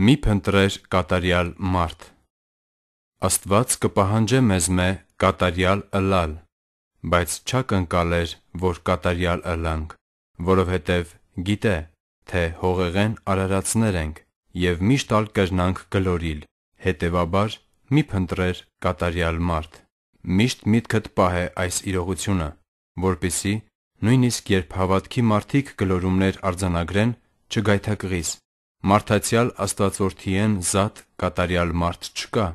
Մի փնտրեր կատարյալ մարդ։ Աստված կպահանջե մեզմե կատարյալ ըլալ, բայց չակնկալեր, որ կատարյալ ըլանք, որովհետև գիտե, թե հողեղեն արարածներ ենք և միշտ ալ կրնանք գլորիլ, հետևաբար մի փնտրեր կատարյալ մարդ։ Միշտ միտքդ պահե այս իրողությունը, որպիսի նույնիսկ երբ հավատքի մարդիկ գլորումներ արձանագրեն, չգայթակղիս, Մարդասյալ Աստվածորդի են զատ կատարյալ մարդ չկա